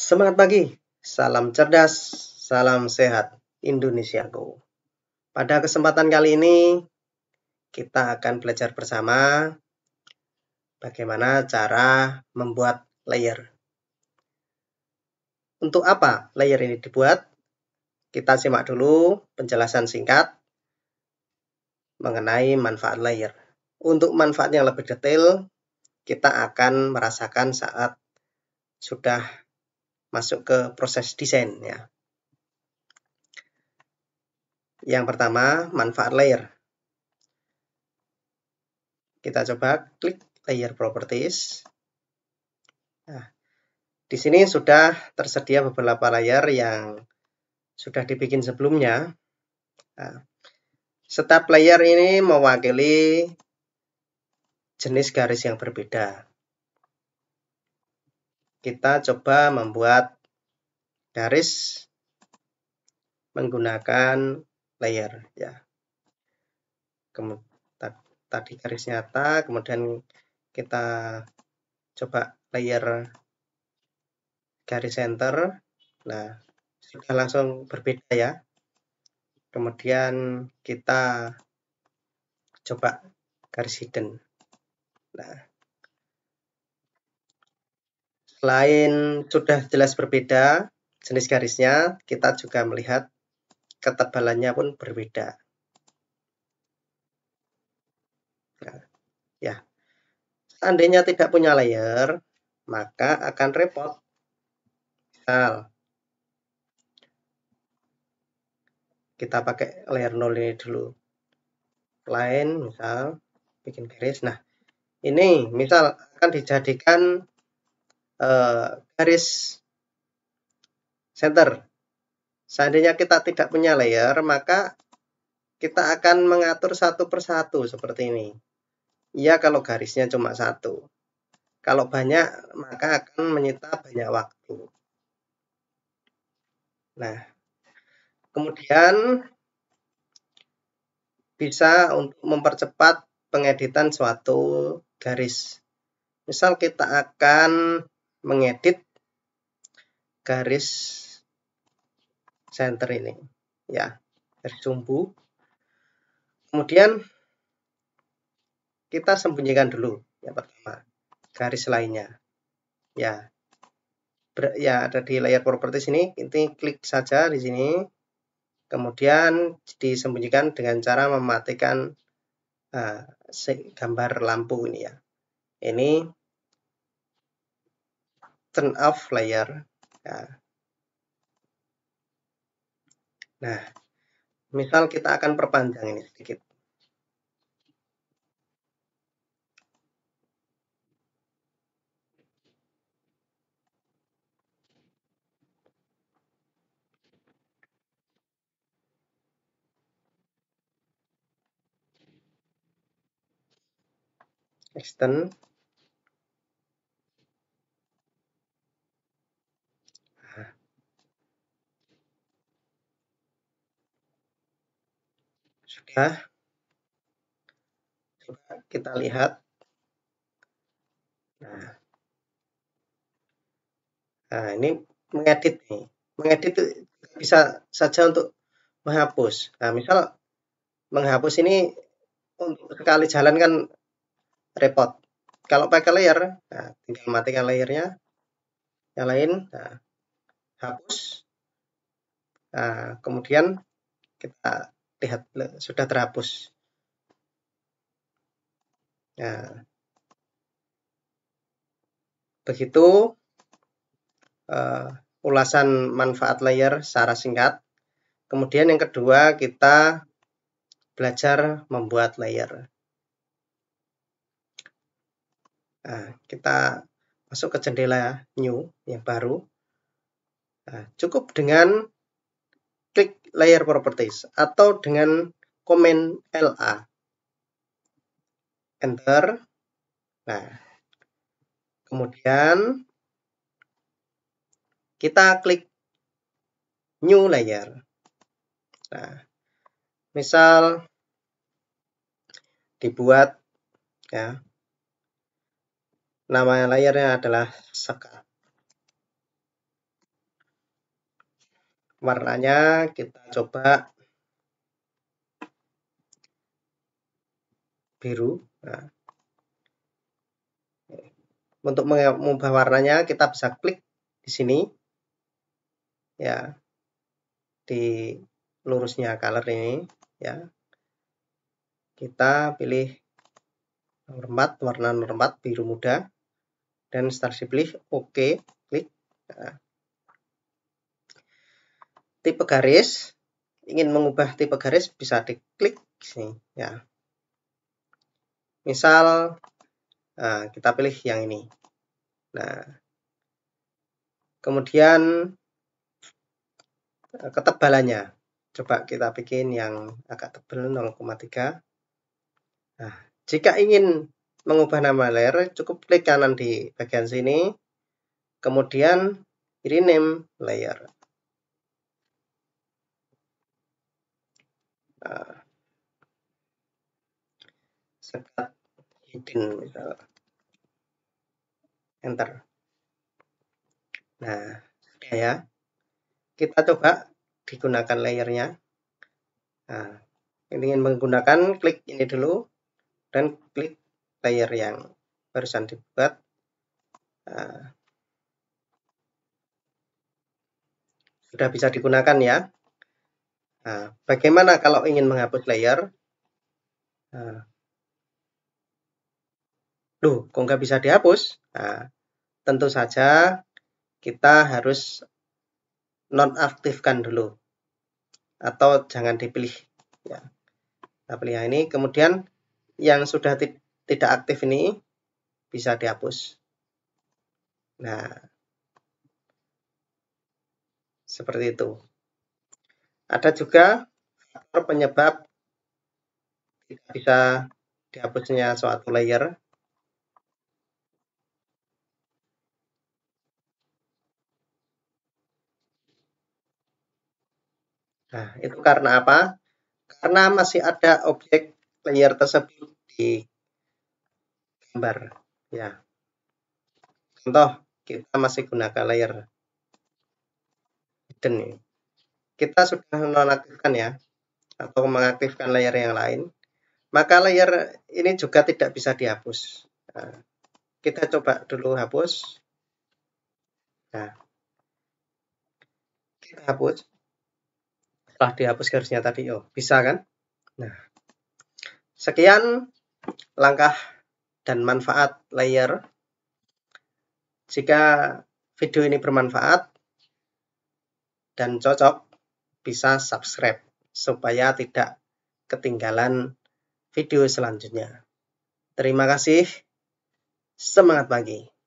Semangat pagi, salam cerdas, salam sehat Indonesia Go. Pada kesempatan kali ini, kita akan belajar bersama bagaimana cara membuat layer. Untuk apa layer ini dibuat? Kita simak dulu penjelasan singkat mengenai manfaat layer. Untuk manfaat yang lebih detail, kita akan merasakan saat sudah masuk ke proses desain ya. Yang pertama, manfaat layer. Kita coba klik layer properties. Nah, di sini sudah tersedia beberapa layer yang sudah dibikin sebelumnya. Nah, setiap layer ini mewakili jenis garis yang berbeda kita coba membuat garis menggunakan layer ya. Kemudian tadi garis nyata, kemudian kita coba layer garis center. Nah, sudah langsung berbeda ya. Kemudian kita coba garis hidden. Nah, Selain sudah jelas berbeda jenis garisnya, kita juga melihat ketebalannya pun berbeda. Nah, ya, seandainya tidak punya layer, maka akan repot. Misal, kita pakai layer 0 ini dulu. Lain, misal, bikin garis. Nah, ini misal akan dijadikan Eh, garis center. Seandainya kita tidak punya layer, maka kita akan mengatur satu persatu seperti ini. Ya kalau garisnya cuma satu. Kalau banyak, maka akan menyita banyak waktu. Nah, kemudian bisa untuk mempercepat pengeditan suatu garis. Misal kita akan mengedit garis center ini ya garis sumbu kemudian kita sembunyikan dulu ya pertama garis lainnya ya ber, ya ada di layar properties ini ini klik saja di sini kemudian disembunyikan dengan cara mematikan uh, gambar lampu ini ya ini turn off layer. Ya. Nah, misal kita akan perpanjang ini sedikit. extend Coba kita lihat. Nah, nah ini mengedit nih. Mengedit itu bisa saja untuk menghapus. Nah, misal menghapus ini untuk sekali jalan kan repot. Kalau pakai layer, nah, tinggal matikan layernya. Yang lain, nah, hapus. Nah, kemudian kita lihat sudah terhapus nah begitu uh, ulasan manfaat layer secara singkat kemudian yang kedua kita belajar membuat layer nah, kita masuk ke jendela new yang baru Nah, cukup dengan klik layer properties atau dengan komen LA. Enter. Nah, kemudian kita klik new layer. Nah, misal dibuat ya nama layarnya adalah sekat. warnanya kita coba biru nah. untuk mengubah warnanya kita bisa klik di sini ya di lurusnya color ini ya kita pilih nomor 4 warna nomor 4 biru muda dan start pilih oke okay, klik nah tipe garis ingin mengubah tipe garis bisa diklik sini ya misal nah, kita pilih yang ini nah kemudian eh, ketebalannya coba kita bikin yang agak tebal 0,3 nah jika ingin mengubah nama layer cukup klik kanan di bagian sini kemudian rename layer uh, eh, sekat hidden eh, misal enter nah sudah ya, ya kita coba digunakan layernya nah, ingin menggunakan klik ini dulu dan klik layer yang barusan dibuat nah, sudah bisa digunakan ya Nah, bagaimana kalau ingin menghapus layer? Nah. duh, kok nggak bisa dihapus? Nah, tentu saja kita harus nonaktifkan dulu. Atau jangan dipilih. Ya. Kita pilih ini. Kemudian yang sudah tidak aktif ini bisa dihapus. Nah, seperti itu. Ada juga faktor penyebab tidak bisa dihapusnya suatu layer. Nah, itu karena apa? Karena masih ada objek layer tersebut di gambar. Ya. Contoh, kita masih gunakan layer hidden ini kita sudah menonaktifkan ya atau mengaktifkan layar yang lain, maka layar ini juga tidak bisa dihapus. Nah, kita coba dulu hapus. Nah, kita hapus. Setelah dihapus garisnya tadi, oh bisa kan? Nah, sekian langkah dan manfaat layer. Jika video ini bermanfaat dan cocok, bisa subscribe supaya tidak ketinggalan video selanjutnya. Terima kasih. Semangat pagi.